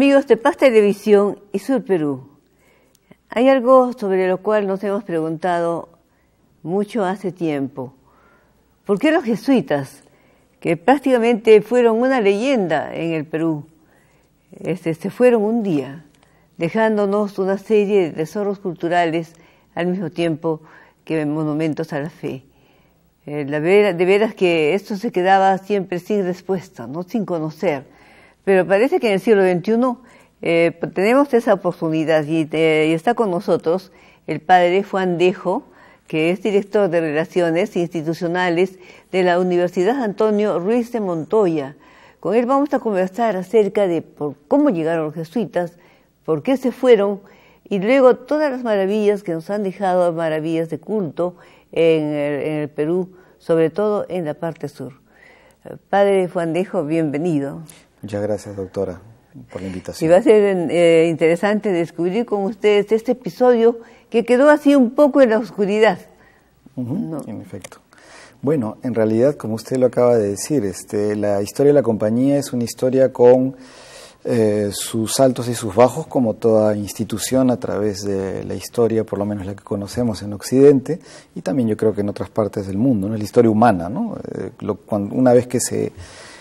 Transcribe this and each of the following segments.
Amigos de este Paz Televisión y Sur Perú, hay algo sobre lo cual nos hemos preguntado mucho hace tiempo. ¿Por qué los jesuitas, que prácticamente fueron una leyenda en el Perú, este, se fueron un día, dejándonos una serie de tesoros culturales al mismo tiempo que monumentos a la fe? Eh, la de veras que esto se quedaba siempre sin respuesta, no sin conocer pero parece que en el siglo XXI eh, tenemos esa oportunidad eh, y, está con nosotros el padre Juan Dejo, que es director de Relaciones Institucionales de la Universidad Antonio Ruiz de Montoya. Con él vamos a conversar acerca de cómo llegaron los jesuitas, por qué se fueron y luego todas las maravillas que nos han dejado, maravillas de culto en el, en el Perú, sobre todo en la parte sur. Padre Juan Dejo, bienvenido. Muchas gracias, doctora, por la invitación. Y va a ser eh, interesante descubrir con ustedes este episodio que quedó así un poco en la oscuridad. En efecto. Bueno, en realidad, como usted lo acaba de decir, este, la historia de la compañía es una historia con eh, sus altos y sus bajos, como toda institución a través de la historia, por lo menos la que conocemos en Occidente, y también yo creo que en otras partes del mundo, ¿no? la historia humana, ¿no? Eh, una vez que se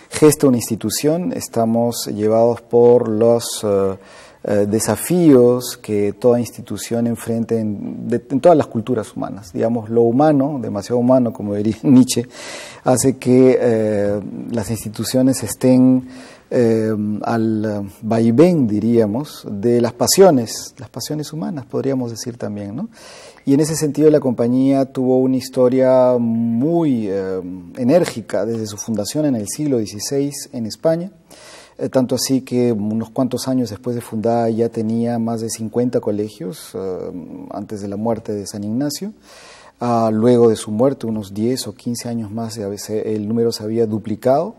gesta una institución, estamos llevados por los eh, eh, desafíos que toda institución enfrenta en, todas las culturas humanas. Digamos, lo humano, demasiado humano, como diría Nietzsche, hace que eh, las instituciones estén al vaivén, diríamos, de las pasiones, las pasiones humanas, podríamos decir también, ¿no? Y en ese sentido la compañía tuvo una historia muy eh, enérgica desde su fundación en el siglo XVI en España, eh, tanto así que unos cuantos años después de fundada ya tenía más de 50 colegios eh, antes de la muerte de San Ignacio. Ah, luego de su muerte, unos 10 o 15 años más, el número se había duplicado.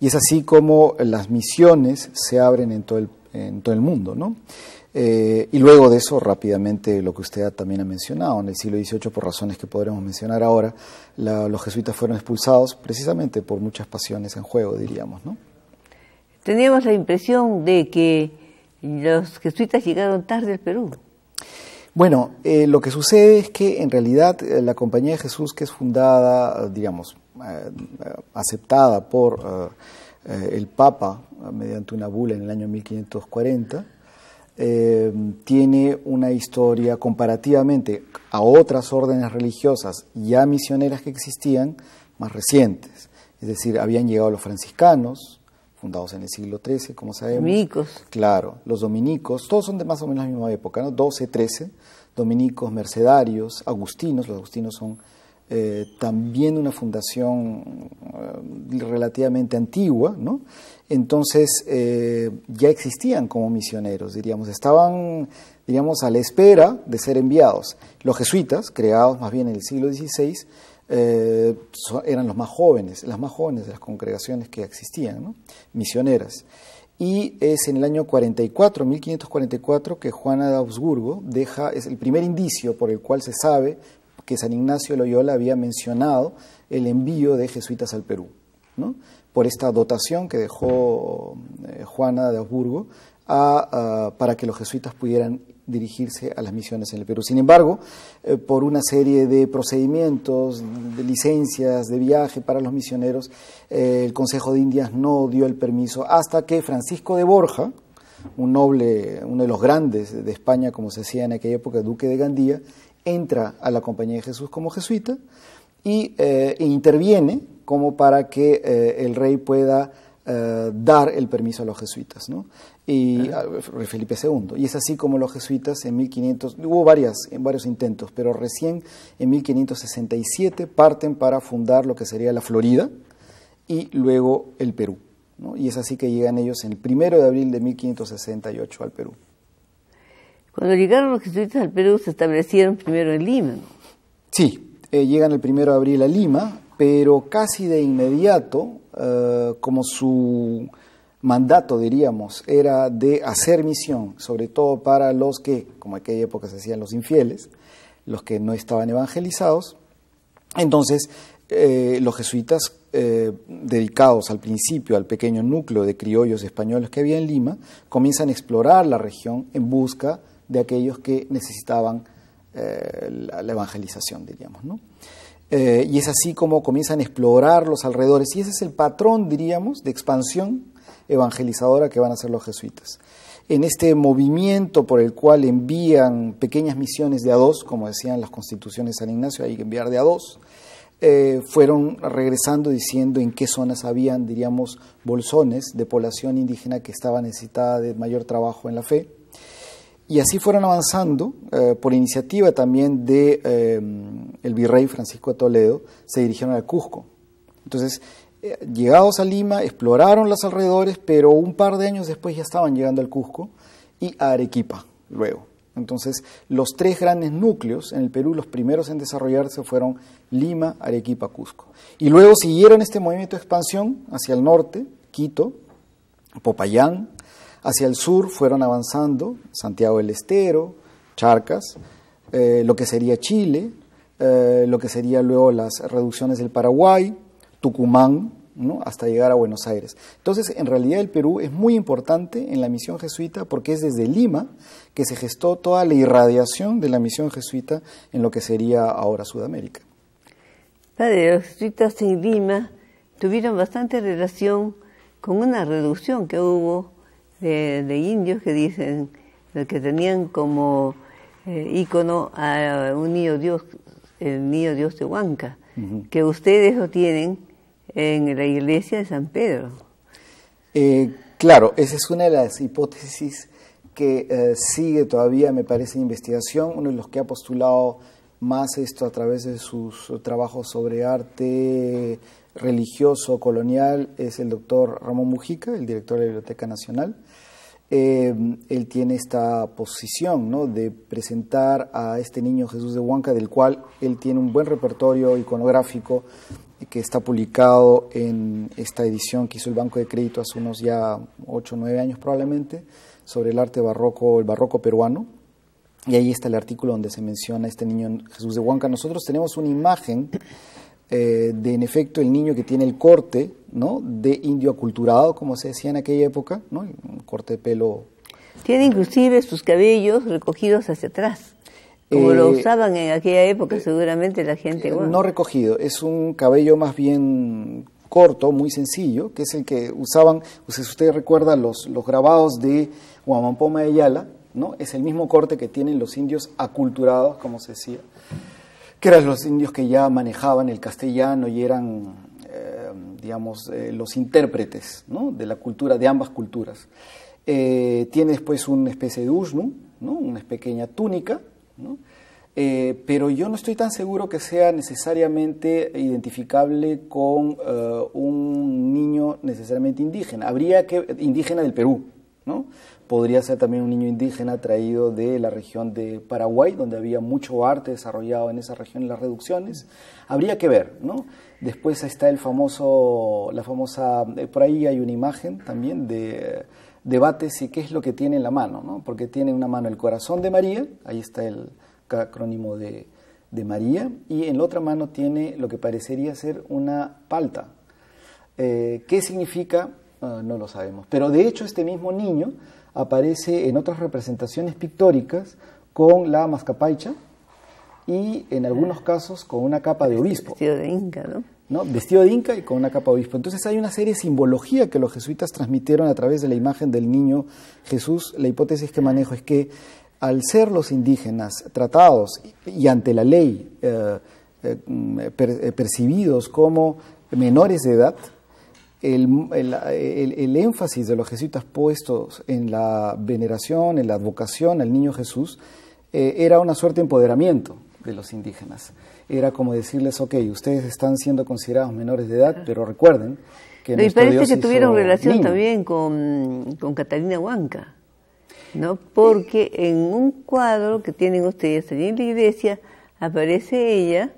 Y es así como las misiones se abren en todo el, en todo el mundo. ¿no? Eh, y luego de eso, rápidamente, lo que usted también ha mencionado, en el siglo XVIII, por razones que podremos mencionar ahora, los jesuitas fueron expulsados precisamente por muchas pasiones en juego, diríamos, ¿no? Teníamos la impresión de que los jesuitas llegaron tarde al Perú. Bueno, eh, lo que sucede es que en realidad eh, la Compañía de Jesús, que es fundada, digamos, aceptada por el Papa mediante una bula en el año 1540, eh, tiene una historia comparativamente a otras órdenes religiosas ya misioneras que existían más recientes. Es decir, habían llegado los franciscanos, fundados en el siglo XIII, como sabemos. Dominicos. Claro, los dominicos, todos son de más o menos la misma época, ¿no? 12, 13, dominicos, mercedarios, agustinos, los agustinos son eh, también una fundación eh, relativamente antigua, ¿no? entonces eh, ya existían como misioneros, diríamos, estaban, diríamos, a la espera de ser enviados. Los jesuitas, creados más bien en el siglo XVI, eh, eran los más jóvenes, las más jóvenes de las congregaciones que existían, misioneras. Y es en el año 44, 1544, que Juana de Augsburgo deja, es el primer indicio por el cual se sabe que San Ignacio Loyola había mencionado el envío de jesuitas al Perú. ¿no? por esta dotación que dejó eh, Juana de Habsburgo para que los jesuitas pudieran dirigirse a las misiones en el Perú. Sin embargo, eh, por una serie de procedimientos, de licencias de viaje para los misioneros, eh, el Consejo de Indias no dio el permiso hasta que Francisco de Borja, un noble, uno de los grandes de España, como se decía en aquella época, duque de Gandía, entra a la Compañía de Jesús como jesuita y, e interviene como para que eh, el rey pueda eh, dar el permiso a los jesuitas, ¿no? Y a ah, Felipe II. Y es así como los jesuitas en 1500, hubo varias, varios intentos, pero recién en 1567 parten para fundar lo que sería la Florida y luego el Perú. Y es así que llegan ellos el primero de abril de 1568 al Perú. Cuando llegaron los jesuitas al Perú se establecieron primero en Lima. Sí, eh, llegan el primero de abril a Lima pero casi de inmediato, eh, como su mandato, diríamos, era de hacer misión, sobre todo para los que, como en aquella época se hacían los infieles, los que no estaban evangelizados, entonces eh, los jesuitas eh, dedicados al principio al pequeño núcleo de criollos españoles que había en Lima, comienzan a explorar la región en busca de aquellos que necesitaban la, la, evangelización, diríamos. ¿no? Eh, y es así como comienzan a explorar los alrededores. Y ese es el patrón, diríamos, de expansión evangelizadora que van a hacer los jesuitas. En este movimiento por el cual envían pequeñas misiones de a dos, como decían las constituciones de San Ignacio, hay que enviar de a dos, eh, fueron regresando diciendo en qué zonas habían, diríamos, bolsones de población indígena que estaba necesitada de mayor trabajo en la fe y así fueron avanzando, eh, por iniciativa también de eh, el virrey Francisco de Toledo, se dirigieron al Cusco. Entonces, eh, llegados a Lima, exploraron los alrededores, pero un par de años después ya estaban llegando al Cusco y a Arequipa luego. Entonces, los tres grandes núcleos en el Perú, los primeros en desarrollarse fueron Lima, Arequipa, Cusco. Y luego siguieron este movimiento de expansión hacia el norte, Quito, Popayán, Hacia el sur fueron avanzando Santiago del Estero, Charcas, eh, lo que sería Chile, eh, lo que sería luego las reducciones del Paraguay, Tucumán, ¿no? hasta llegar a Buenos Aires. Entonces, en realidad el Perú es muy importante en la misión jesuita porque es desde Lima que se gestó toda la irradiación de la misión jesuita en lo que sería ahora Sudamérica. los jesuitas en Lima tuvieron bastante relación con una reducción que hubo de, indios que dicen que tenían como icono eh, ícono a un niño Dios, el niño Dios de Huanca, que ustedes lo tienen en la iglesia de San Pedro. Eh, claro, esa es una de las hipótesis que eh, sigue todavía, me parece, investigación. Uno de los que ha postulado más esto a través de sus trabajos sobre arte, religioso colonial es el doctor Ramón Mujica, el director de la Biblioteca Nacional. Eh, él tiene esta posición ¿no? de presentar a este niño Jesús de Huanca, del cual él tiene un buen repertorio iconográfico que está publicado en esta edición que hizo el Banco de Crédito hace unos ya 8 o 9 años probablemente, sobre el arte barroco, el barroco peruano. Y ahí está el artículo donde se menciona este niño Jesús de Huanca. Nosotros tenemos una imagen eh, de en efecto el niño que tiene el corte ¿no? de indio aculturado, como se decía en aquella época, ¿no? un corte de pelo. Tiene inclusive sus cabellos recogidos hacia atrás. Como lo eh, usaban en aquella época, eh, seguramente la gente. No recogido, es un cabello más bien corto, muy sencillo, que es el que usaban, si usted recuerda los, los grabados de Huamampoma de Ayala, ¿no? es el mismo corte que tienen los indios aculturados, como se decía que eran los indios que ya manejaban el castellano y eran, eh, digamos, eh, los intérpretes de la cultura, de ambas culturas. Eh, tiene después una especie de usnu, ¿no? una pequeña túnica, pero yo no estoy tan seguro que sea necesariamente identificable con un niño necesariamente indígena, habría que, indígena del Perú, ¿no? podría ser también un niño indígena traído de la región de Paraguay, donde había mucho arte desarrollado en esa región en las reducciones. Habría que ver, ¿no? Después está el famoso, la famosa, eh, por ahí hay una imagen también de debate y qué es lo que tiene en la mano, ¿no? Porque tiene en una mano el corazón de María, ahí está el acrónimo de, María, y en la otra mano tiene lo que parecería ser una palta. Eh, ¿Qué significa Ah, no lo sabemos. Pero de hecho este mismo niño aparece en otras representaciones pictóricas con la mascapaicha y en algunos casos con una capa de este obispo. Vestido de inca, ¿no? Vestido de inca y con una capa de obispo. Entonces hay una serie de simbología que los jesuitas transmitieron a través de la imagen del niño Jesús. La hipótesis que manejo es que al ser los indígenas tratados y ante la ley eh, eh, mm, eh, percibidos como menores de edad, el, el, énfasis de los jesuitas puestos en la veneración, en la advocación al niño Jesús, eh, era una suerte de empoderamiento de los indígenas. Era como decirles, ok, ustedes están siendo considerados menores de edad, pero recuerden que... Y parece que tuvieron relación también con, Catalina Huanca, ¿no? Porque en un cuadro que tienen ustedes allí en la iglesia aparece ella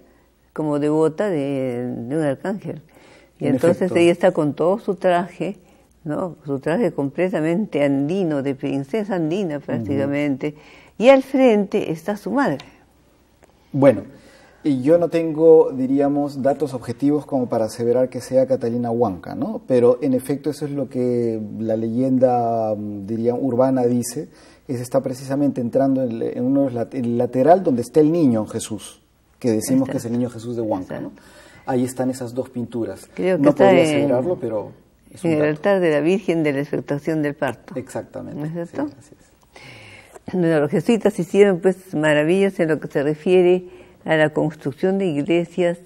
como devota de un arcángel. Y entonces ella está con todo su traje, ¿no? Su traje completamente andino, de princesa andina prácticamente. Y al frente está su madre. Bueno, yo no tengo, diríamos, datos objetivos como para aseverar que sea Catalina Huanca, ¿no? Pero en efecto eso es lo que la leyenda, mm, diría, urbana dice, es está precisamente entrando en, uno de el lateral donde está el niño Jesús, que decimos que es el niño Jesús de Huanca, ¿no? Ahí están esas dos pinturas. Creo que no podía asegurarlo, pero... en el altar de la Virgen de la expectación del parto. Exactamente. ¿No es los jesuitas hicieron pues maravillas en lo que se refiere a la construcción de iglesias,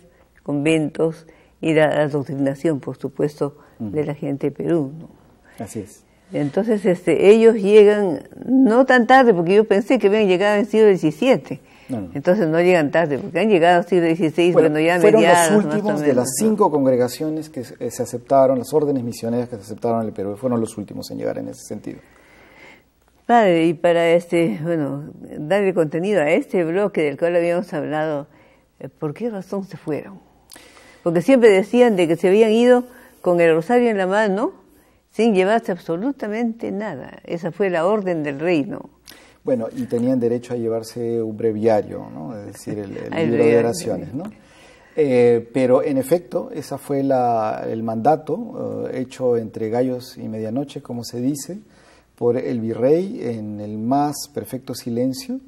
conventos y la adoctrinación, por supuesto, de la gente de Perú. Así es. Entonces este, ellos llegan, no tan tarde, porque yo pensé que habían llegado en el siglo XVII, entonces no llegan tarde, porque han llegado al siglo XVI, cuando ya Fueron mediados, los últimos de las cinco congregaciones que se aceptaron, las órdenes misioneras que se aceptaron en el Perú, fueron los últimos en llegar en ese sentido. Padre, y para este, bueno, darle contenido a este bloque del cual habíamos hablado, eh, ¿por qué razón se fueron? Porque siempre decían de que se habían ido con el rosario en la mano, sin llevarse absolutamente nada. Esa fue la orden del reino. Bueno, y tenían derecho a llevarse un breviario, ¿no? es decir, el, libro de oraciones. ¿no? Eh, pero en efecto, ese fue la, el mandato eh, hecho entre gallos y medianoche, como se dice, por el virrey en el más perfecto silencio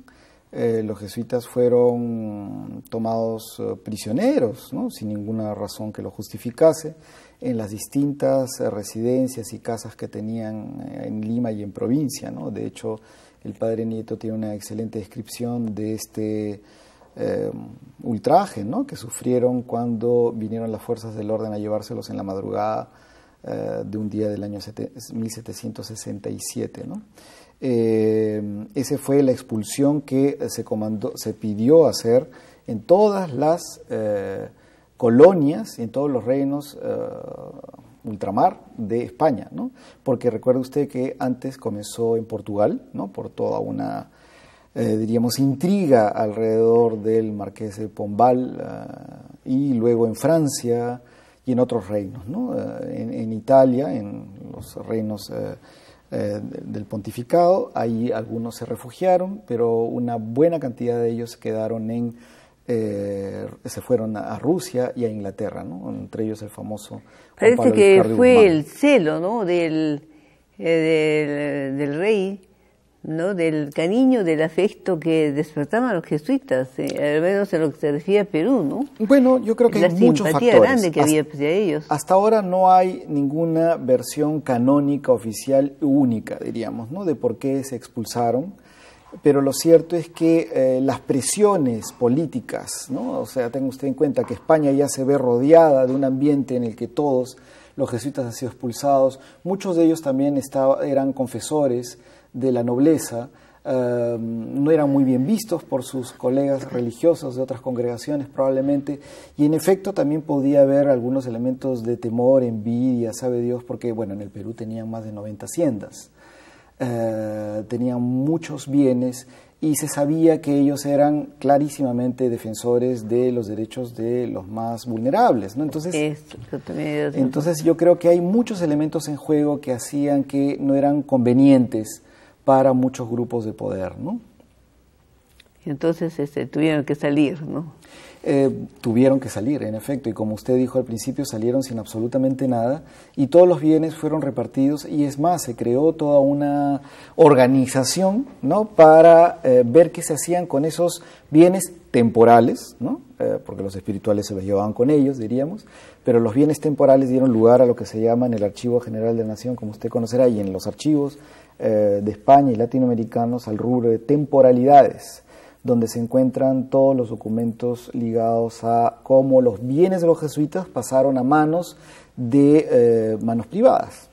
eh, los jesuitas fueron tomados eh, prisioneros, sin ninguna razón que lo justificase, en las distintas eh, residencias y casas que tenían en Lima y en provincia. De hecho, el padre Nieto tiene una excelente descripción de este ultraje que sufrieron cuando vinieron las fuerzas del orden a llevárselos en la madrugada de un día del año 1767. ¿no? Eh, esa fue la expulsión que se, comandó, se pidió hacer en todas las eh, colonias, en todos los reinos eh, ultramar de España, porque recuerde usted que antes comenzó en Portugal, ¿no? por toda una, eh, diríamos, intriga alrededor del marqués de Pombal, y luego en Francia y en otros reinos, en, en, Italia, en los reinos eh, del pontificado. Ahí algunos se refugiaron, pero una buena cantidad de ellos quedaron en, eh, se fueron a Rusia y a Inglaterra, ¿no? entre ellos el famoso. Parece que fue el celo ¿no? del, eh, del rey del cariño, del afecto que despertaban los jesuitas, eh, al menos en lo que se refiere Perú, ¿no? Bueno, yo creo que hay muchos factores. grande que hasta, había hacia ellos. Hasta ahora no hay ninguna versión canónica, oficial, única, diríamos, ¿no? de por qué se expulsaron. Pero lo cierto es que eh, las presiones políticas, ¿no? o sea, tenga usted en cuenta que España ya se ve rodeada de un ambiente en el que todos los jesuitas han sido expulsados, muchos de ellos también eran confesores, de la nobleza, eh, no eran muy bien vistos por sus colegas religiosos de otras congregaciones probablemente, y en efecto también podía haber algunos elementos de temor, envidia, sabe Dios, porque bueno, en el Perú tenían más de 90 haciendas, eh, tenían muchos bienes y se sabía que ellos eran clarísimamente defensores de los derechos de los más vulnerables, ¿no? Entonces, entonces yo creo que hay muchos elementos en juego que hacían que no eran convenientes para muchos grupos de poder, ¿no? entonces este, tuvieron que salir, ¿no? Eh, tuvieron que salir, en efecto, y como usted dijo al principio, salieron sin absolutamente nada y todos los bienes fueron repartidos y es más, se creó toda una organización ¿no? para eh, ver qué se hacían con esos bienes temporales, ¿no? Eh, porque los espirituales se los llevaban con ellos, diríamos, pero los bienes temporales dieron lugar a lo que se llama en el Archivo General de Nación, como usted conocerá, y en los archivos eh, de España y latinoamericanos al rubro de temporalidades, donde se encuentran todos los documentos ligados a cómo los bienes de los jesuitas pasaron a manos de eh, manos privadas.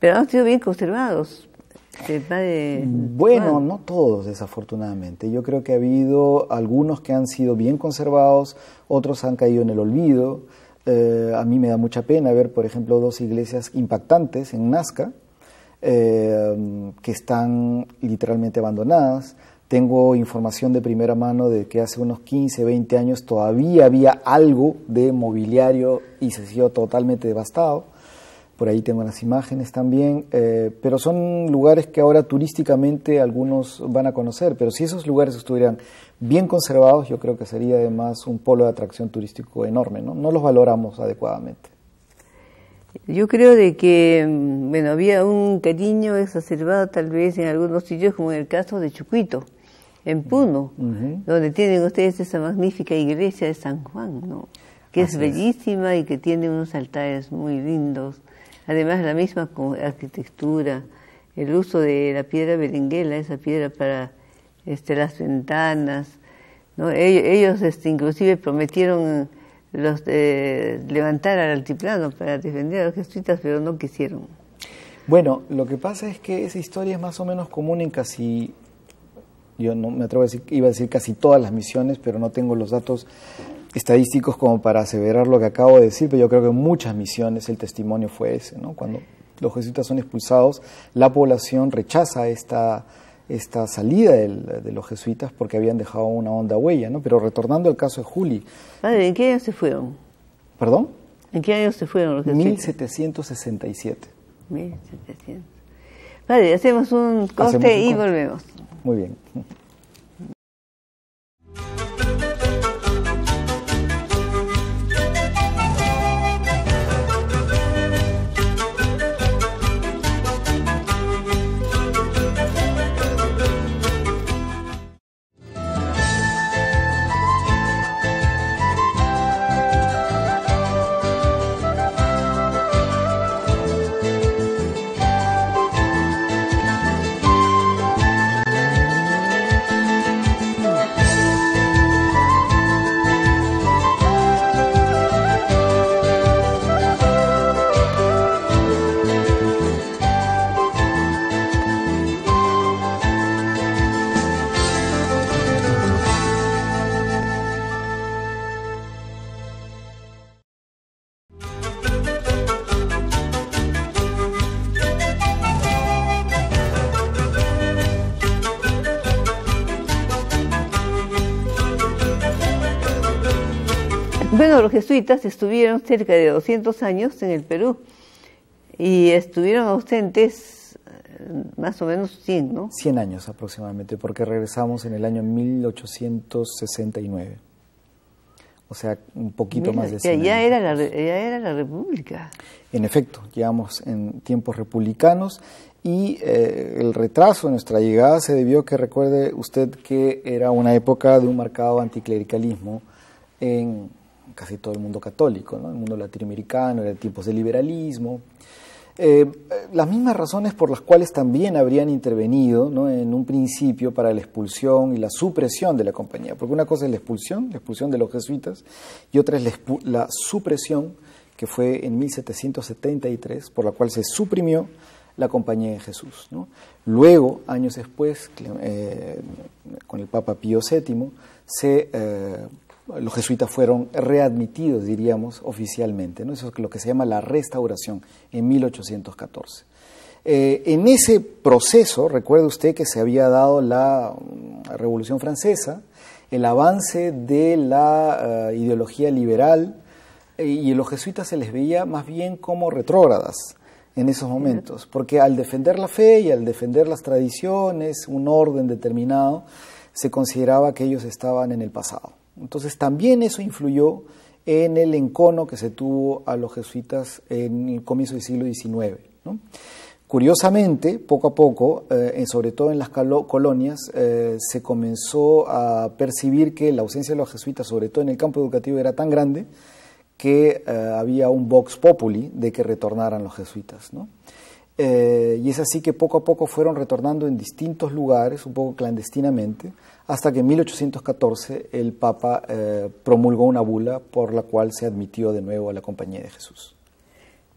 Pero han sido bien conservados. Bueno, no todos, desafortunadamente. Yo creo que ha habido algunos que han sido bien conservados, otros han caído en el olvido. Eh, a mí me da mucha pena ver, por ejemplo, dos iglesias impactantes en Nazca, Em, que están literalmente abandonadas. Tengo información de primera mano de que hace unos 15, 20 años todavía había algo de mobiliario y se siguió totalmente devastado. Por ahí tengo las imágenes también, eh, pero son lugares que ahora turísticamente algunos van a conocer, pero si esos lugares estuvieran bien conservados, yo creo que sería además un polo de atracción turístico enorme, No los valoramos adecuadamente. Yo creo de que, mm, bueno, había un cariño exacerbado tal vez en algunos sitios, como en el caso de Chucuito, en Puno, donde tienen ustedes esa magnífica iglesia de San Juan, ¿no? que es bellísima y que tiene unos altares muy lindos. Además, la misma arquitectura, el uso de la piedra berenguela, esa piedra para este, las ventanas. ¿no? Ellos, ellos este, inclusive prometieron los levantar al altiplano para defender a los jesuitas, pero no quisieron. Bueno, lo que pasa es que esa historia es más o menos común en casi, yo no me atrevo a decir, iba a decir casi todas las misiones, pero no tengo los datos estadísticos como para aseverar lo que acabo de decir, pero yo creo que en muchas misiones el testimonio fue ese, ¿no? Cuando los jesuitas son expulsados, la población rechaza esta esta salida de los jesuitas porque habían dejado una honda huella, ¿no? Pero retornando al caso de Juli. Padre, ¿en qué año se fueron? ¿Perdón? ¿En qué año se fueron los jesuitas? 1767. 1700. Padre, hacemos un corte. y volvemos. Muy bien. los jesuitas estuvieron cerca de 200 años en el Perú y estuvieron ausentes eh, más o menos 100, ¿no? 100 años aproximadamente, porque regresamos en el año 1869. O sea, un poquito más de 100 ya, Era la, ya era la República. En efecto, llegamos en tiempos republicanos y eh, el retraso de nuestra llegada se debió que recuerde usted que era una época de un marcado anticlericalismo en casi todo el mundo católico, el mundo latinoamericano, era tiempos de liberalismo. Eh, eh, las mismas razones por las cuales también habrían intervenido en un principio para la expulsión y la supresión de la compañía, porque una cosa es la expulsión, la expulsión de los jesuitas, y otra es la, supresión, que fue en 1773, por la cual se suprimió la compañía de Jesús. Luego, años después, eh, con el Papa Pío VII, se los jesuitas fueron readmitidos, diríamos, oficialmente. Eso es lo que se llama la restauración en 1814. Eh, en ese proceso, recuerde usted que se había dado la mm, Revolución Francesa, el avance de la eh, ideología liberal, y eh, y los jesuitas se les veía más bien como retrógradas en esos momentos, porque al defender la fe y al defender las tradiciones, un orden determinado, se consideraba que ellos estaban en el pasado. Entonces también eso influyó en el encono que se tuvo a los jesuitas en el comienzo del siglo XIX. Curiosamente, poco a poco, eh, sobre todo en las colonias, eh, se comenzó a percibir que la ausencia de los jesuitas, sobre todo en el campo educativo, era tan grande que eh, había un vox populi de que retornaran los jesuitas. y es así que poco a poco fueron retornando en distintos lugares, un poco clandestinamente, hasta que en 1814 el Papa eh, promulgó una bula por la cual se admitió de nuevo a la Compañía de Jesús.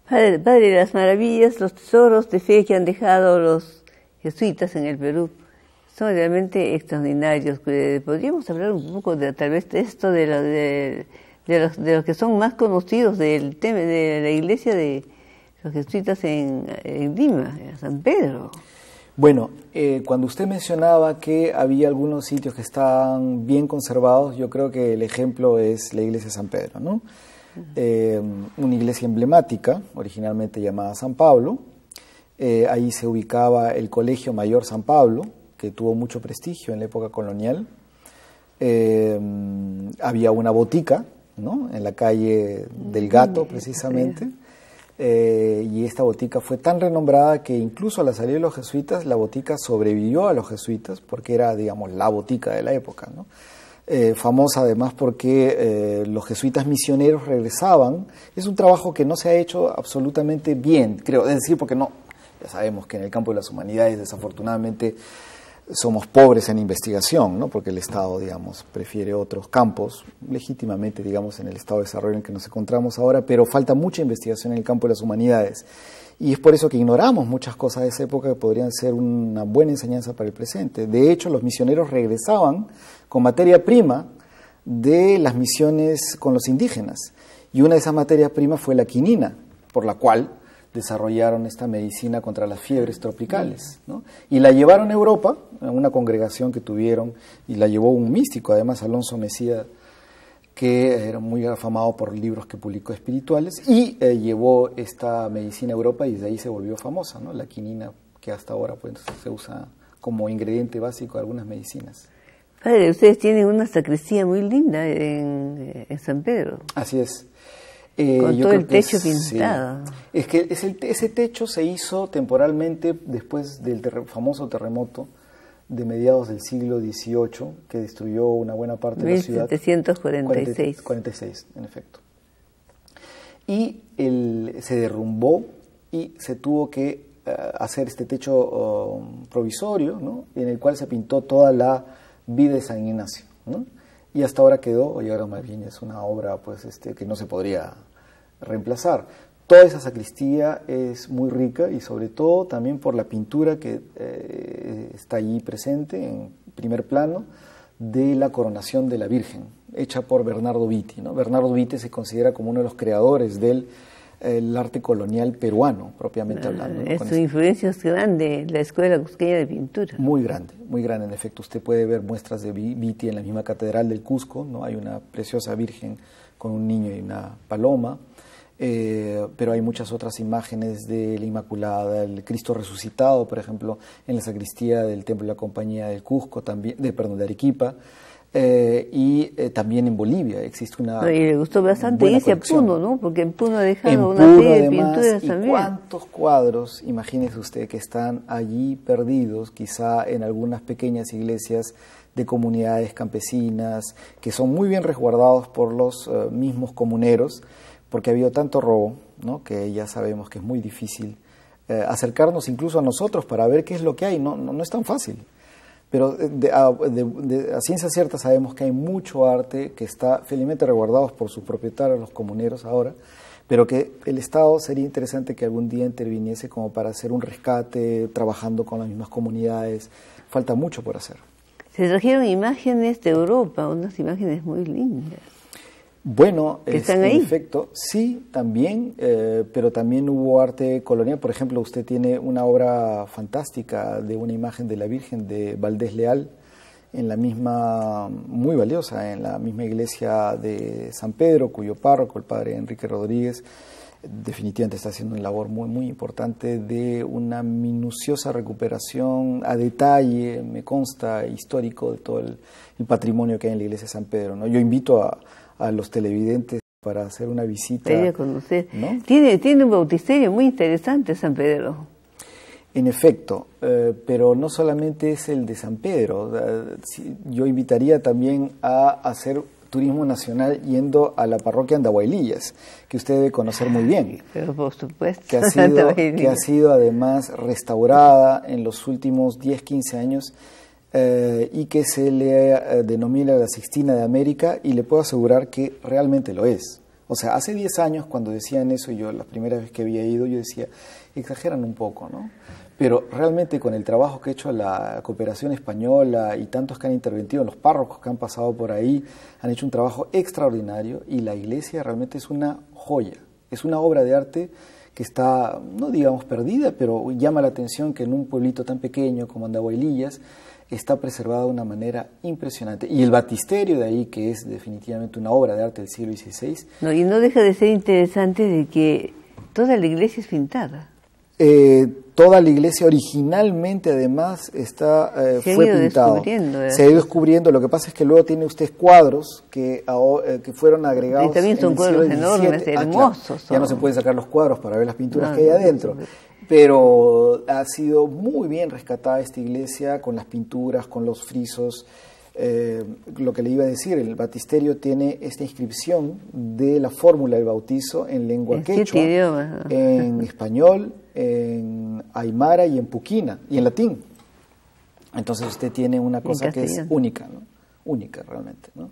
Padre, las maravillas, los tesoros de fe que han dejado los jesuitas en el Perú son realmente extraordinarios. Eh, Podríamos hablar un poco de tal vez de esto de, de, los, de los que son más conocidos del tema de la iglesia de los jesuitas en, en Lima, en San Pedro. Bueno, eh, cuando usted mencionaba que había algunos sitios que están bien conservados, yo creo que el ejemplo es la iglesia de San Pedro, ¿no? Eh, una iglesia emblemática, originalmente llamada San Pablo. Eh, ahí se ubicaba el Colegio Mayor San Pablo, que tuvo mucho prestigio en la época colonial. había una botica, ¿no? En la calle del Gato, precisamente. Eh, y esta botica fue tan renombrada que incluso a la salida de los jesuitas, la botica sobrevivió a los jesuitas porque era, digamos, la botica de la época. Eh, famosa además porque eh, los jesuitas misioneros regresaban. Es un trabajo que no se ha hecho absolutamente bien, creo. Es decir, porque no, ya sabemos que en el campo de las humanidades desafortunadamente somos pobres en investigación, ¿no? porque el Estado, digamos, prefiere otros campos, legítimamente, digamos, en el estado de desarrollo en el que nos encontramos ahora, pero falta mucha investigación en el campo de las humanidades. Y es por eso que ignoramos muchas cosas de esa época que podrían ser una buena enseñanza para el presente. De hecho, los misioneros regresaban con materia prima de las misiones con los indígenas. Y una de esas materias primas fue la quinina, por la cual desarrollaron esta medicina contra las fiebres tropicales. ¿no? Y la llevaron a Europa, a una congregación que tuvieron, y la llevó un místico, además Alonso Mesía, que era muy afamado por libros que publicó espirituales, y eh, llevó esta medicina a Europa y desde ahí se volvió famosa, ¿no? la quinina, que hasta ahora pues, se usa como ingrediente básico de algunas medicinas. Padre, ustedes tienen una sacristía muy linda eh, en San Pedro. Así es. Eh, todo el techo pintado. Es que ese, techo se hizo temporalmente después del famoso terremoto de mediados del siglo XVIII, que destruyó una buena parte de la ciudad. 1746. en efecto. Y el, se derrumbó y se tuvo que eh, hacer este techo oh, provisorio, ¿no? en el cual se pintó toda la vida de San Ignacio. Y hasta ahora quedó, y ahora más bien es una obra pues, este, que no se podría reemplazar. Toda esa sacristía es muy rica y sobre todo también por la pintura que eh, está allí presente en primer plano de la coronación de la Virgen, hecha por Bernardo Viti. ¿no? Bernardo Viti se considera como uno de los creadores del arte colonial peruano, propiamente ah, hablando. Es su influencia es grande, la Escuela Cusqueña de Pintura. Muy grande, muy grande. En efecto, usted puede ver muestras de Viti en la misma Catedral del Cusco, ¿no? Hay una preciosa Virgen con un niño y una paloma, eh, pero hay muchas otras imágenes de la Inmaculada, el Cristo resucitado, por ejemplo, en la sacristía del Templo de la Compañía del Cusco, también, de, perdón, de Arequipa. Eh, y eh, también en Bolivia existe una. Y le gustó bastante irse Puno, ¿no? Porque en Puno ha dejado una serie de pinturas y ¿Cuántos cuadros, imagínese usted, que están allí perdidos, quizá en algunas pequeñas iglesias de comunidades campesinas, que son muy bien resguardados por los eh, mismos comuneros, porque ha habido tanto robo, que ya sabemos que es muy difícil eh, acercarnos incluso a nosotros para ver qué es lo que hay, no, no, es tan fácil. Pero eh, ah, de, a, ciencia cierta sabemos que hay mucho arte que está felizmente resguardado por sus propietarios, los comuneros ahora, pero que el Estado sería interesante que algún día interviniese como para hacer un rescate, trabajando con las mismas comunidades. Falta mucho por hacer se trajeron imágenes de Europa, unas imágenes muy lindas. Bueno, en efecto, sí, también, eh, pero también hubo arte colonial. Por ejemplo, usted tiene una obra fantástica de una imagen de la Virgen de Valdés Leal, en la misma, muy valiosa, en la misma iglesia de San Pedro, cuyo párroco, el padre Enrique Rodríguez, definitivamente está haciendo una labor muy, muy importante de una minuciosa recuperación a detalle, me consta, histórico de todo el, patrimonio que hay en la iglesia de San Pedro. ¿no? Yo invito a, los televidentes para hacer una visita. Tiene, tiene un bautisterio muy interesante San Pedro. En efecto, eh, pero no solamente es el de San Pedro. Yo invitaría también a hacer turismo nacional yendo a la parroquia Andahuaylillas, que usted debe conocer muy bien. por supuesto. Que ha sido, que ha sido además restaurada en los últimos 10, 15 años eh, y que se le eh, denomina la Sixtina de América y le puedo asegurar que realmente lo es. O sea, hace 10 años cuando decían eso, yo la primera vez que había ido, yo decía, exageran un poco, ¿no? Pero realmente con el trabajo que ha hecho la cooperación española y tantos que han intervenido, los párrocos que han pasado por ahí, han hecho un trabajo extraordinario y la iglesia realmente es una joya, es una obra de arte que está, no digamos perdida, pero llama la atención que en un pueblito tan pequeño como Andahuaylillas está preservada de una manera impresionante. Y el batisterio de ahí, que es definitivamente una obra de arte del siglo XVI. No, y no deja de ser interesante de que toda la iglesia es pintada. Eh, toda la iglesia originalmente además está eh, fue pintada. ¿eh? se ha ido descubriendo lo que pasa es que luego tiene usted cuadros que, fueron agregados cuadros enormes ah, hermosos ya no se pueden sacar los cuadros para ver las pinturas ah, que hay adentro pero ha sido muy bien rescatada esta iglesia con las pinturas con los frisos eh, lo que le iba a decir, el batisterio tiene esta inscripción de la fórmula del bautizo en lengua quechua, idioma? en español, en aymara y en puquina y en latín. Entonces usted tiene una cosa que es única, ¿no? única realmente. ¿no?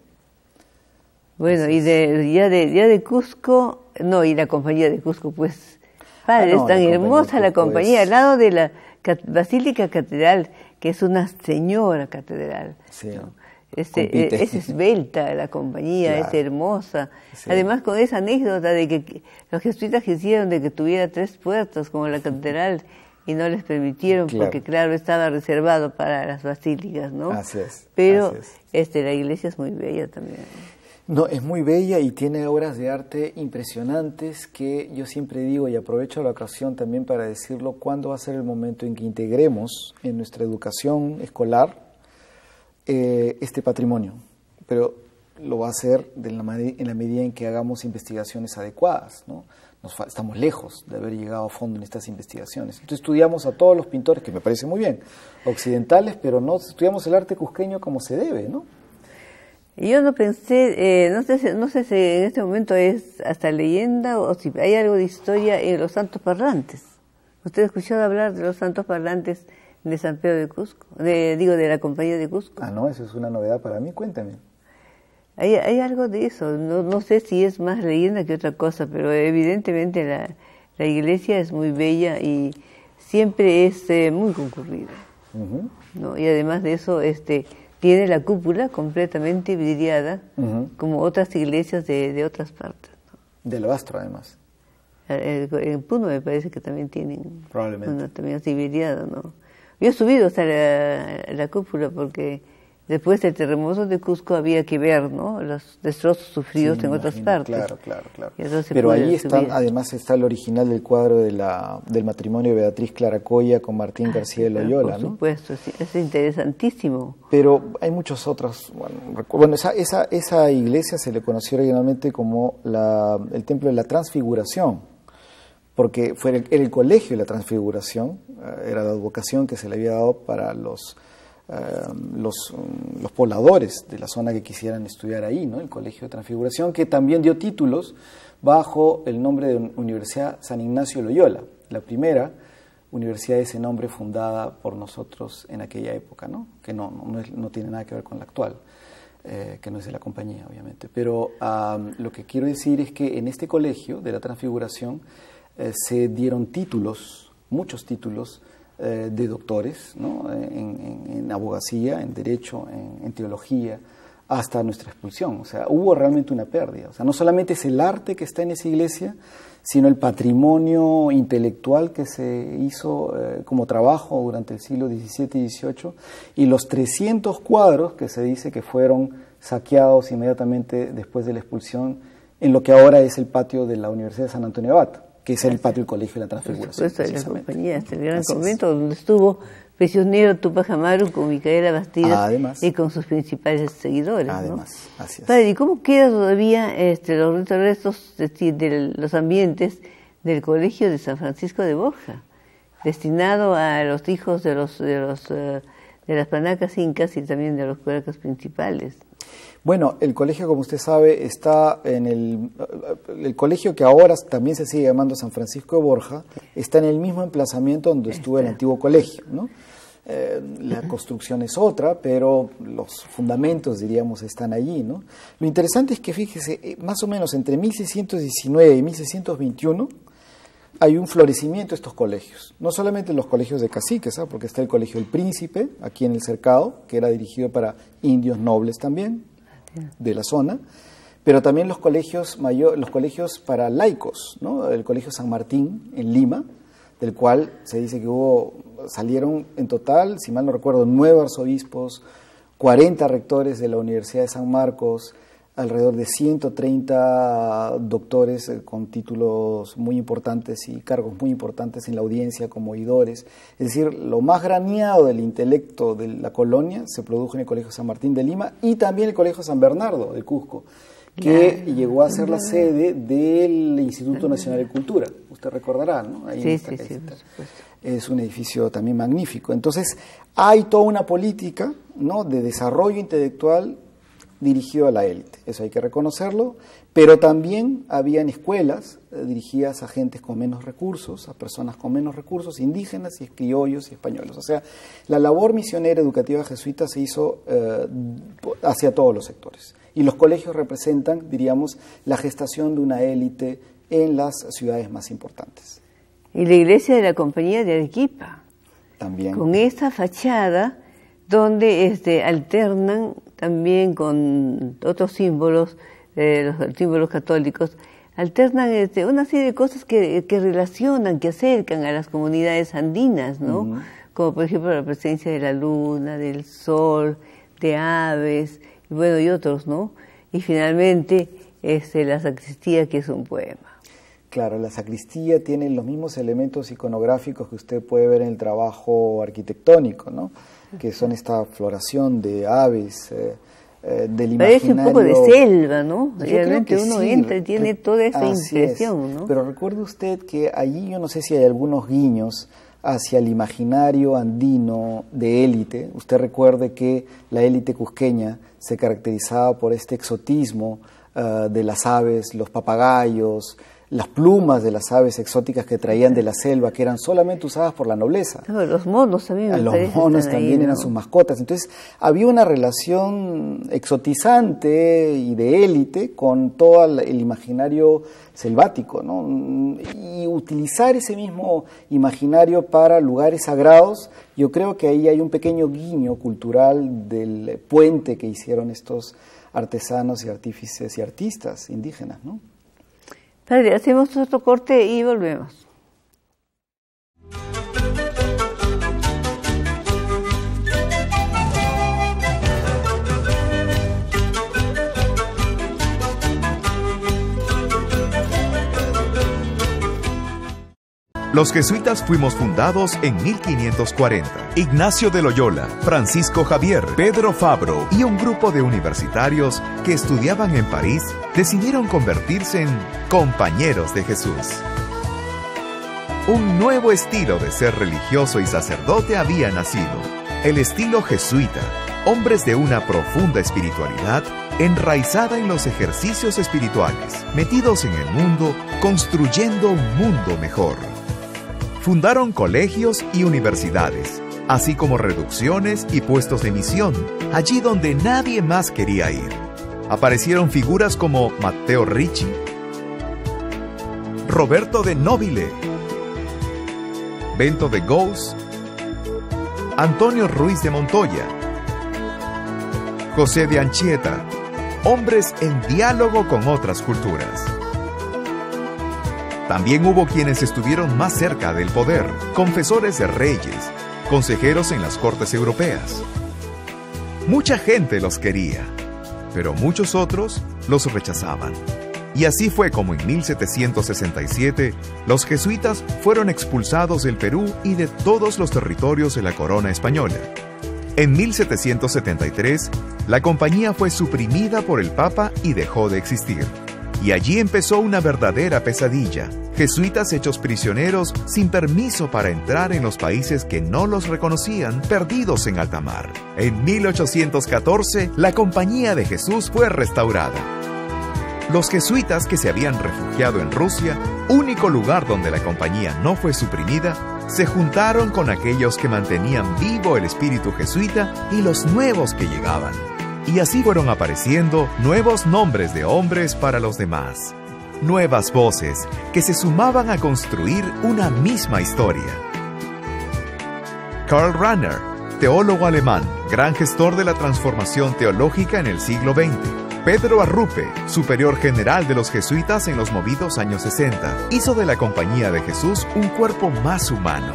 Bueno, y de, ya, de, Cusco, no, y la compañía de Cusco, pues, ah, padre, es tan hermosa la compañía, al lado de la Basílica Catedral que es una señora catedral. Sí. Este, es esbelta la compañía, es hermosa. Además, con esa anécdota de que los jesuitas quisieron de que tuviera tres puertas como la catedral y no les permitieron porque, claro, estaba reservado para las basílicas, ¿no? Así Pero Este, la iglesia es muy bella también. No, es muy bella y tiene obras de arte impresionantes que yo siempre digo y aprovecho la ocasión también para decirlo, ¿cuándo va a ser el momento en que integremos en nuestra educación escolar eh, este patrimonio? Pero lo va a hacer en la medida en que hagamos investigaciones adecuadas, ¿no? Nos estamos lejos de haber llegado a fondo en estas investigaciones. Entonces estudiamos a todos los pintores, que me parece muy bien, occidentales, pero no estudiamos el arte cusqueño como se debe, ¿no? Yo no pensé, eh, no, sé, no sé si en este momento es hasta leyenda o si hay algo de historia en los santos parlantes. ¿Usted ha escuchado hablar de los santos parlantes de San Pedro de Cusco? De, digo, de la compañía de Cusco. Ah, no, eso es una novedad para mí, cuéntame. Hay, hay algo de eso, no, no sé si es más leyenda que otra cosa, pero evidentemente la, la iglesia es muy bella y siempre es eh, muy concurrida. ¿no? Y además de eso, este tiene la cúpula completamente vidriada, como otras iglesias de, otras partes. Del De además. En Puno me parece que también tienen. Probablemente. también así ¿no? Yo he subido hasta la cúpula porque Después del terremoto de Cusco había que ver ¿no? los destrozos sufridos en otras partes. Claro, claro, claro. Pero ahí está, además está el original del cuadro de la, del matrimonio de Beatriz Claracoya con Martín ah, García de Loyola. Por supuesto, es interesantísimo. Pero hay muchos otros. Bueno, esa, iglesia se le conoció originalmente como la, el Templo de la Transfiguración, porque fue el, el Colegio de la Transfiguración, eh, era la vocación que se le había dado para los eh, los, mm, los, pobladores de la zona que quisieran estudiar ahí, ¿no? el Colegio de Transfiguración, que también dio títulos bajo el nombre de Universidad San Ignacio Loyola, la primera universidad de ese nombre fundada por nosotros en aquella época, ¿no? que no, tiene nada que ver con la actual, eh, que no es de la compañía, obviamente. Pero lo que quiero decir es que en este colegio de la Transfiguración eh, se dieron títulos, muchos títulos, eh, de doctores en, abogacía, en derecho, en, teología, hasta nuestra expulsión. O sea, hubo realmente una pérdida. O sea, no solamente es el arte que está en esa iglesia, sino el patrimonio intelectual que se hizo eh, como trabajo durante el siglo XVII y XVIII y los 300 cuadros que se dice que fueron saqueados inmediatamente después de la expulsión en lo que ahora es el patio de la Universidad de San Antonio Abad que es el patio del colegio de la transfiguración. Por la compañía, el este gran convento, donde estuvo prisionero Tupac Amaru con Micaela Bastida y con sus principales seguidores. Además, gracias. Padre, ¿y cómo quedan todavía este, los restos de, los ambientes del colegio de San Francisco de Boja, destinado a los hijos de los de eh, de las panacas incas y también de los cuercas principales? Bueno, el colegio, como usted sabe, está en el, el colegio que ahora también se sigue llamando San Francisco de Borja, está en el mismo emplazamiento donde estuvo el este. antiguo colegio, eh, la construcción es otra, pero los fundamentos, diríamos, están allí. Lo interesante es que, fíjese, eh, más o menos entre 1619 y 1621 hay un florecimiento de estos colegios. No solamente en los colegios de caciques, ¿ah? porque está el Colegio El Príncipe, aquí en el Cercado, que era dirigido para indios nobles también de la zona, pero también los colegios, mayor, los colegios para laicos, ¿no? el Colegio San Martín en Lima, del cual se dice que hubo, salieron en total, si mal no recuerdo, nueve arzobispos, 40 rectores de la Universidad de San Marcos, alrededor de 130 doctores eh, con títulos muy importantes y cargos muy importantes en la audiencia como oidores. Es decir, lo más graneado del intelecto de la colonia se produjo en el Colegio San Martín de Lima y también el Colegio San Bernardo de Cusco, que llegó a ser la sede del Instituto Nacional de Cultura. Usted recordará, ¿no? Ahí está, sí, es un edificio también magnífico. Entonces, hay toda una política ¿no? de desarrollo intelectual dirigido a la élite, eso hay que reconocerlo, pero también habían escuelas eh, dirigidas a gentes con menos recursos, a personas con menos recursos, indígenas y criollos y españoles. O sea, la labor misionera educativa jesuita se hizo eh, hacia todos los sectores. Y los colegios representan, diríamos, la gestación de una élite en las ciudades más importantes. Y la iglesia de la Compañía de Arequipa. También. Con esta fachada donde este, alternan también con otros símbolos, eh, los símbolos católicos, alternan este, una serie de cosas que, relacionan, que acercan a las comunidades andinas, ¿no? Como por ejemplo la presencia de la luna, del sol, de aves, y bueno, y otros, ¿no? Y finalmente, este, la sacristía, que es un poema. Claro, la sacristía tiene los mismos elementos iconográficos que usted puede ver en el trabajo arquitectónico, ¿no? que son esta floración de aves, eh, imaginario... Eh, del Parece un poco de selva, ¿no? Realmente uno entra y tiene toda esa impresión, ¿no? Pero recuerde usted que allí yo no sé si hay algunos guiños hacia el imaginario andino de élite. Usted recuerde que la élite cusqueña se caracterizaba por este exotismo eh, de las aves, los papagayos, las plumas de las aves exóticas que traían de la selva, que eran solamente usadas por la nobleza. los monos también. Ah, también eran sus mascotas. Entonces había una relación exotizante y de élite con todo el imaginario selvático, Y utilizar ese mismo imaginario para lugares sagrados, yo creo que ahí hay un pequeño guiño cultural del puente que hicieron estos artesanos y artífices y artistas indígenas, ¿no? Padre, hacemos otro corte y volvemos. Los jesuitas fuimos fundados en 1540. Ignacio de Loyola, Francisco Javier, Pedro Fabro y un grupo de universitarios que estudiaban en París decidieron convertirse en compañeros de Jesús. Un nuevo estilo de ser religioso y sacerdote había nacido, el estilo jesuita, hombres de una profunda espiritualidad enraizada en los ejercicios espirituales, metidos en el mundo, construyendo un mundo mejor fundaron colegios y universidades, así como reducciones y puestos de misión, allí donde nadie más quería ir. Aparecieron figuras como Matteo Ricci, Roberto de Nobile, Bento de Gauss, Antonio Ruiz de Montoya, José de Anchieta, hombres en diálogo con otras culturas. También hubo quienes estuvieron más cerca del poder, confesores de reyes, consejeros en las cortes europeas. Mucha gente los quería, pero muchos otros los rechazaban. Y así fue como en 1767 los jesuitas fueron expulsados del Perú y de todos los territorios de la corona española. En 1773, la compañía fue suprimida por el Papa y dejó de existir. Y allí empezó una verdadera pesadilla. Jesuitas hechos prisioneros sin permiso para entrar en los países que no los reconocían, perdidos en alta mar. En 1814, la Compañía de Jesús fue restaurada. Los jesuitas que se habían refugiado en Rusia, único lugar donde la compañía no fue suprimida, se juntaron con aquellos que mantenían vivo el espíritu jesuita y los nuevos que llegaban. Y así fueron apareciendo nuevos nombres de hombres para los demás, nuevas voces que se sumaban a construir una misma historia. Karl Rahner, teólogo alemán, gran gestor de la transformación teológica en el siglo XX, Pedro Arrupe, superior general de los jesuitas en los movidos años 60, hizo de la Compañía de Jesús un cuerpo más humano.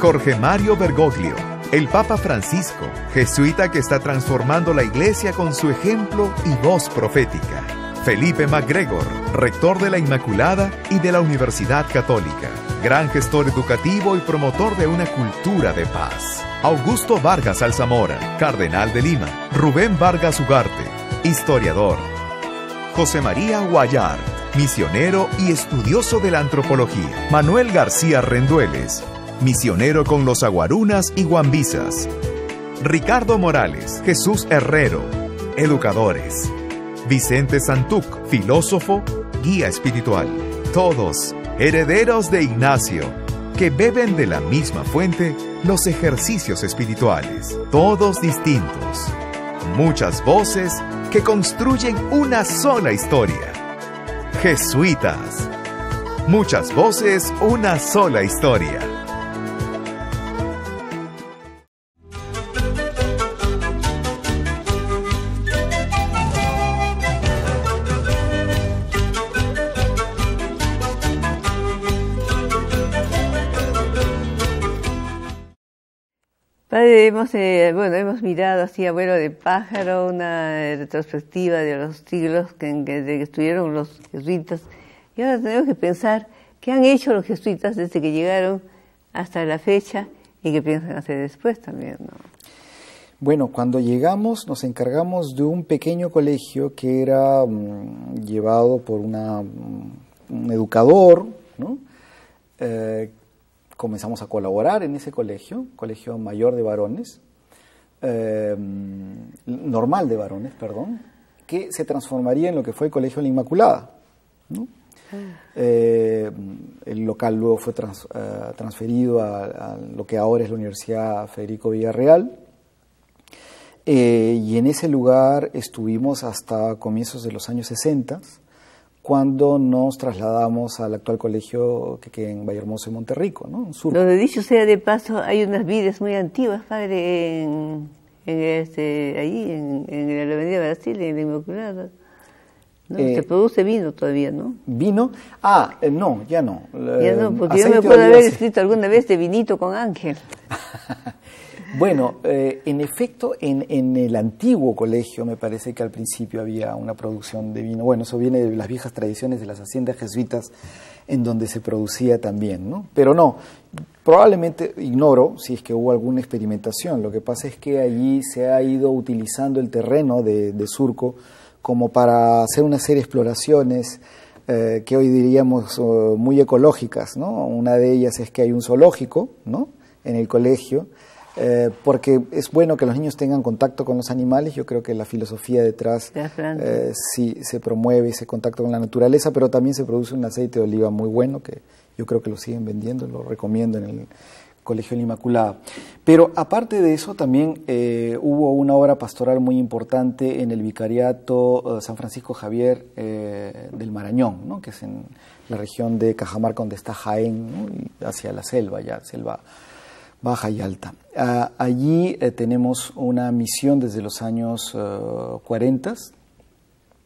Jorge Mario Bergoglio, el Papa Francisco, jesuita que está transformando la iglesia con su ejemplo y voz profética. Felipe MacGregor, rector de la Inmaculada y de la Universidad Católica, gran gestor educativo y promotor de una cultura de paz. Augusto Vargas Alzamora, cardenal de Lima. Rubén Vargas Ugarte, historiador. José María Guayar, misionero y estudioso de la antropología. Manuel García Rendueles, misionero con los aguarunas y guambisas. Ricardo Morales, Jesús Herrero, educadores. Vicente Santuc, filósofo, guía espiritual. Todos, herederos de Ignacio, que beben de la misma fuente los ejercicios espirituales, todos distintos. Muchas voces que construyen una sola historia. Jesuitas. Muchas voces, una sola historia. hemos, eh, bueno, hemos mirado así a vuelo de pájaro una retrospectiva de los siglos que, estuvieron los jesuitas y ahora tenemos que pensar qué han hecho los jesuitas desde que llegaron hasta la fecha y qué piensan hacer después también. ¿no? Bueno, cuando llegamos nos encargamos de un pequeño colegio que era mm, llevado por una, mm, un educador, ¿no? Eh, comenzamos a colaborar en ese colegio, colegio mayor de varones, em, normal de varones, perdón, que se transformaría en lo que fue el Colegio de la Inmaculada. Ah. Eh, el local luego fue eh, transferido a, lo que ahora es la Universidad Federico Villarreal. Eh, y en ese lugar estuvimos hasta comienzos de los años 60 cuando nos trasladamos al actual colegio que queda en Vallehermoso en Monterrico, ¿no? Sur. Donde dicho sea de paso, hay unas vidas muy antiguas, padre, en, este, ahí, en, la Avenida Brasil, en la Inmaculada. Eh, se produce vino todavía, ¿no? ¿Vino? Ah, eh, no, ya no. Ya no, eh, porque yo me puedo haber escrito alguna vez de vinito con Ángel. Bueno, eh, en efecto, en, el antiguo colegio me parece que al principio había una producción de vino. Bueno, eso viene de las viejas tradiciones de las haciendas jesuitas en donde se producía también, ¿no? Pero no, probablemente ignoro si es que hubo alguna experimentación. Lo que pasa es que allí se ha ido utilizando el terreno de, surco como para hacer una serie de exploraciones eh, que hoy diríamos eh, muy ecológicas, ¿no? Una de ellas es que hay un zoológico, ¿no? En el colegio eh, porque es bueno que los niños tengan contacto con los animales, yo creo que la filosofía detrás eh, sí se promueve ese contacto con la naturaleza, pero también se produce un aceite de oliva muy bueno que yo creo que lo siguen vendiendo, lo recomiendo en el Colegio de la Inmaculada. Pero aparte de eso también eh, hubo una obra pastoral muy importante en el Vicariato San Francisco Javier del Marañón, que es en la región de Cajamarca donde está Jaén, ¿no? hacia la selva, ya selva baja y alta. Ah, allí eh, tenemos una misión desde los años 40 eh,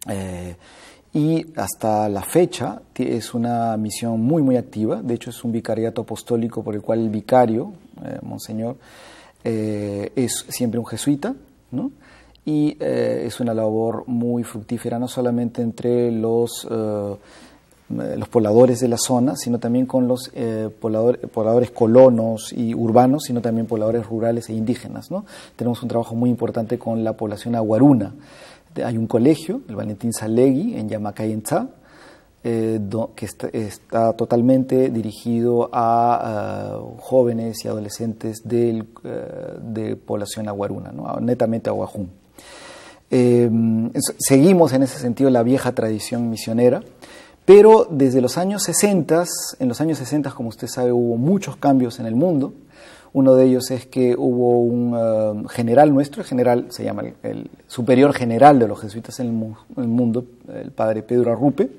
eh, y hasta la fecha es una misión muy, muy activa. De hecho, es un vicariato apostólico por el cual el vicario, Monseñor, es siempre un jesuita, Y es una labor muy fructífera, no solamente entre los eh, los pobladores de la zona, sino también con los eh, pobladores colonos y urbanos, sino también pobladores rurales e indígenas. Tenemos un trabajo muy importante con la población aguaruna. Hay un colegio, el Valentín Salegui, en Yamacayenza, eh, que está, totalmente dirigido a, jóvenes y adolescentes de población aguaruna, netamente aguajún. seguimos en ese sentido la vieja tradición misionera. Pero desde los años 60, en los años 60, como usted sabe, hubo muchos cambios en el mundo. Uno de ellos es que hubo un eh, general nuestro, el general se llama el, superior general de los jesuitas en el mundo, el padre Pedro Arrupe,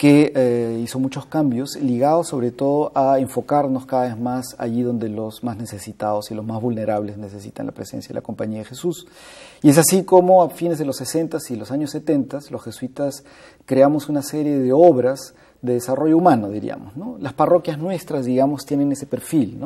que eh, hizo muchos cambios ligados sobre todo a enfocarnos cada vez más allí donde los más necesitados y los más vulnerables necesitan la presencia y la compañía de Jesús. Y es así como a fines de los 60 y los años 70 los jesuitas creamos una serie de obras de desarrollo humano, diríamos. ¿no? Las parroquias nuestras, digamos, tienen ese perfil.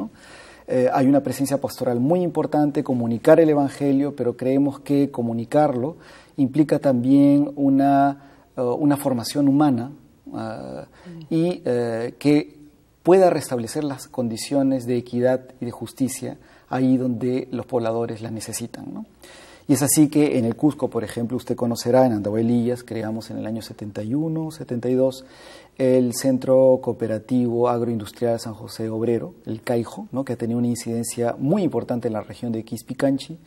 Eh, hay una presencia pastoral muy importante, comunicar el Evangelio, pero creemos que comunicarlo implica también una, eh, una formación humana Ah, y eh, que pueda restablecer las condiciones de equidad y de justicia ahí donde los pobladores las necesitan. Y es así que en el Cusco, por ejemplo, usted conocerá en Andahuaylillas, creamos en el año 71, 72, el Centro Cooperativo Agroindustrial San José Obrero, el CAIJO, que ha tenido una incidencia muy importante en la región de Quispicanchi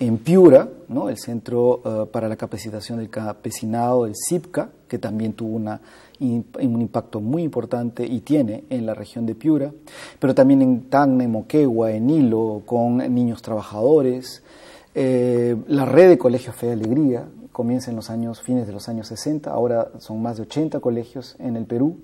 en Piura, ¿no? el Centro eh, para la Capacitación del Campesinado, el CIPCA, que también tuvo una, un impacto muy importante y tiene en la región de Piura, pero también en Tacna, en Moquegua, en Hilo, con niños trabajadores. Eh, la red de colegios Fe de Alegría comienza en los años, fines de los años 60, ahora son más de 80 colegios en el Perú.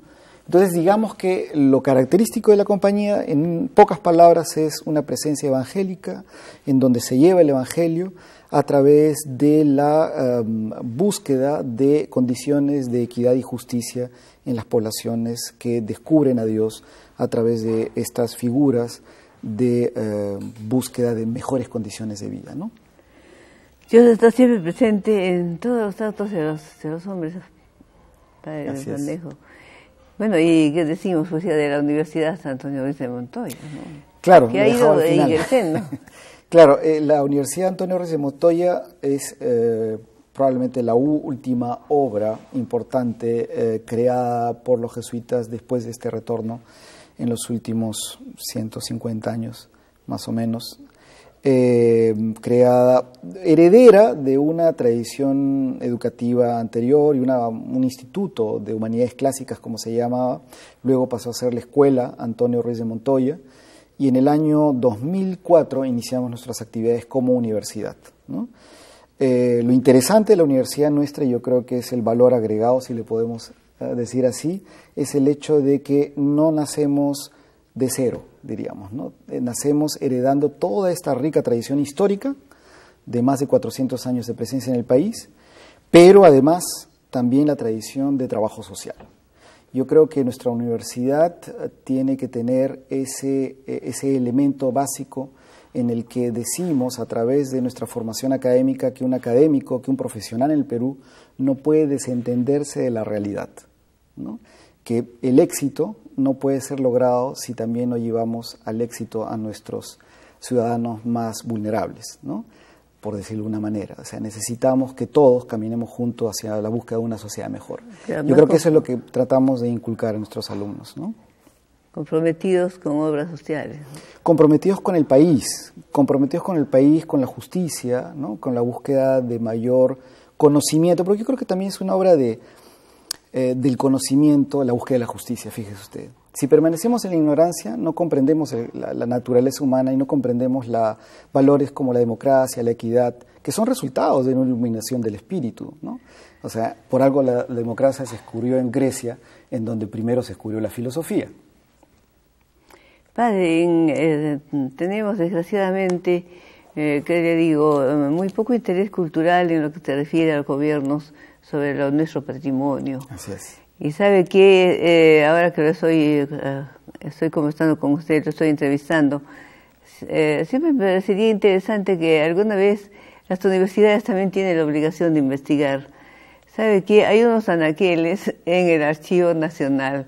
Entonces digamos que lo característico de la compañía, en pocas palabras, es una presencia evangélica, en donde se lleva el Evangelio a través de la em, búsqueda de condiciones de equidad y justicia en las poblaciones que descubren a Dios a través de estas figuras de em, búsqueda de mejores condiciones de vida. Dios está siempre presente en todos los actos de los, hombres, Padre Así bueno, ¿y qué decimos? Pues de la Universidad Antonio Ruiz de Montoya, ¿no? Claro, que ha ido claro, eh, la Universidad Antonio Ruiz de Montoya es eh, probablemente la última obra importante eh, creada por los jesuitas después de este retorno en los últimos 150 años, más o menos, eh, creada, heredera de una tradición educativa anterior y un instituto de humanidades clásicas, como se llamaba. Luego pasó a ser la escuela Antonio Ruiz de Montoya. Y en el año 2004 iniciamos nuestras actividades como universidad. Eh, lo interesante de la universidad nuestra, yo creo que es el valor agregado, si le podemos eh, decir así, es el hecho de que no nacemos de cero, diríamos. ¿no? Eh, nacemos heredando toda esta rica tradición histórica de más de 400 años de presencia en el país, pero además también la tradición de trabajo social. Yo creo que nuestra universidad eh, tiene que tener ese, eh, ese elemento básico en el que decimos a través de nuestra formación académica que un académico, que un profesional en el Perú no puede desentenderse de la realidad, que el éxito no puede ser logrado si también no llevamos al éxito a nuestros ciudadanos más vulnerables, ¿no? por decirlo de una manera. O sea, necesitamos que todos caminemos juntos hacia la búsqueda de una sociedad mejor. Yo creo que eso es lo que tratamos de inculcar a nuestros alumnos. ¿no? Comprometidos con obras sociales. Comprometidos con el país, comprometidos con el país, con la justicia, ¿no? con la búsqueda de mayor conocimiento, porque yo creo que también es una obra de, eh, del conocimiento, la búsqueda de la justicia, fíjese usted. Si permanecemos en la ignorancia, no comprendemos la, naturaleza humana y no comprendemos valores como la democracia, la equidad, que son resultados de una iluminación del espíritu. O sea, por algo la, democracia se descubrió en Grecia, en donde primero se descubrió la filosofía. Padre, eh, tenemos desgraciadamente, eh, le digo, eh, muy poco interés cultural en lo que se refiere a los gobiernos sobre nuestro patrimonio. Así es. Y sabe que eh, ahora que lo eh, estoy, conversando con usted, lo estoy entrevistando, eh, siempre me parecería interesante que alguna vez las universidades también tienen la obligación de investigar. ¿Sabe que Hay unos anaqueles en el Archivo Nacional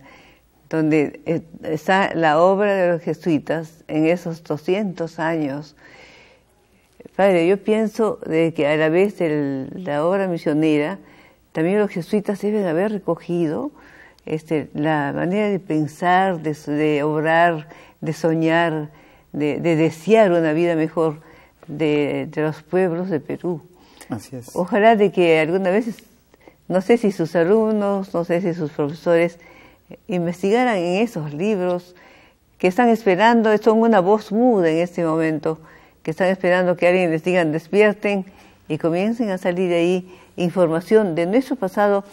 donde está la obra de los jesuitas en esos 200 años. Padre, yo pienso de que a la vez de la obra misionera también los jesuitas deben haber recogido este, la manera de pensar, de, obrar, de soñar, de, desear una vida mejor de, los pueblos de Perú. Así es. Ojalá de que alguna vez, no sé si sus alumnos, no sé si sus profesores eh, investigaran en esos libros que están esperando, son una voz muda en este momento, que están esperando que alguien les despierten y comiencen a salir de ahí información de nuestro pasado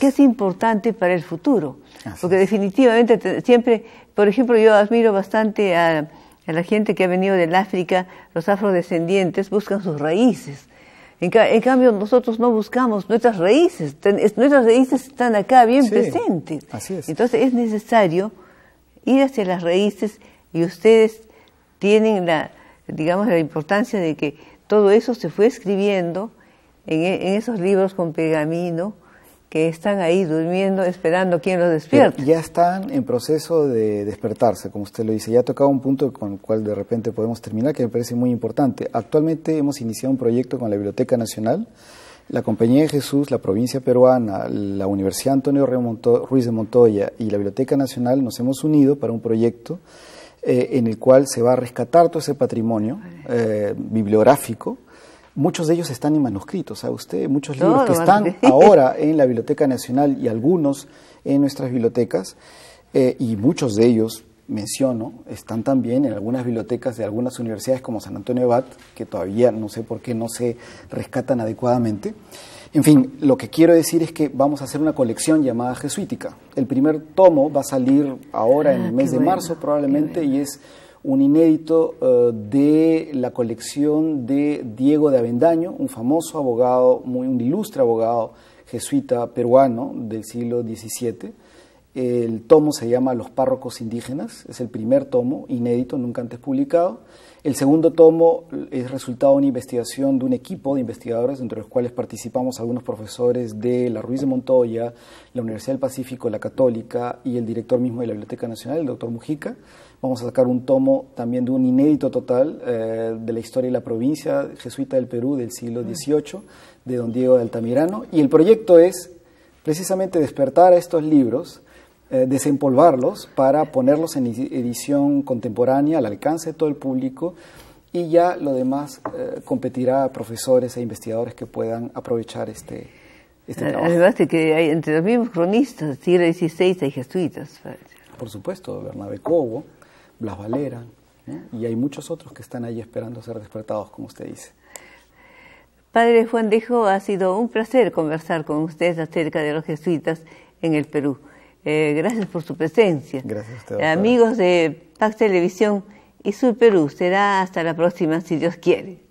que es importante para el futuro. porque definitivamente siempre, por ejemplo, yo admiro bastante a, la gente que ha venido del África, los afrodescendientes buscan sus raíces. En, cambio, nosotros no buscamos nuestras raíces, nuestras raíces están acá bien presentes. Entonces es necesario ir hacia las raíces y ustedes tienen la, digamos, la importancia de que todo eso se fue escribiendo e, en, esos libros con pergamino que están ahí durmiendo, esperando quien los despierte. ya están en proceso de despertarse, como usted lo dice. Ya ha tocado un punto con el cual de repente podemos terminar, que me parece muy importante. Actualmente hemos iniciado un proyecto con la Biblioteca Nacional, la Compañía de Jesús, la provincia peruana, la Universidad Antonio Ruiz de Montoya y la Biblioteca Nacional nos hemos unido para un proyecto eh, en el cual se va a rescatar todo ese patrimonio eh, bibliográfico Muchos de ellos están en manuscritos, ¿sabe usted? Muchos libros que están ahora en la Biblioteca Nacional y algunos en nuestras bibliotecas, eh, y muchos de ellos, menciono, están también en algunas bibliotecas de algunas universidades como San Antonio Bat, que todavía no sé por qué no se rescatan adecuadamente. En fin, lo que quiero decir es que vamos a hacer una colección llamada Jesuítica. El primer tomo va a salir ahora en ah, el mes de marzo probablemente y es un inédito eh, de la colección de Diego de Avendaño, un famoso abogado, muy, un ilustre abogado jesuita peruano del siglo XVII. El tomo se llama Los párrocos indígenas, es el primer tomo inédito, nunca antes publicado. El segundo tomo es resultado de una investigación de un equipo de investigadores, entre los cuales participamos algunos profesores de la Ruiz de Montoya, la Universidad del Pacífico, la Católica y el director mismo de la Biblioteca Nacional, el doctor Mujica. Vamos a sacar un tomo también de un inédito total eh, de la historia de la provincia jesuita del Perú del siglo XVIII, ah. de don Diego de Altamirano. Y el proyecto es precisamente despertar a estos libros eh, desempolvarlos para ponerlos en edición contemporánea al alcance de todo el público y ya lo demás eh, competirá a profesores e investigadores que puedan aprovechar este, este trabajo. Además de que hay entre los mismos cronistas, siglo XVI hay jesuitas. Por supuesto, Bernabé Cobo, Blas Valera, y hay muchos otros que están ahí esperando ser despertados, como usted dice. Padre Juan Dejo, ha sido un placer conversar con usted acerca de los jesuitas en el Perú. Eh, gracias por su presencia. Gracias a Amigos de Pac Televisión y Sur Perú, será hasta la próxima, si Dios quiere.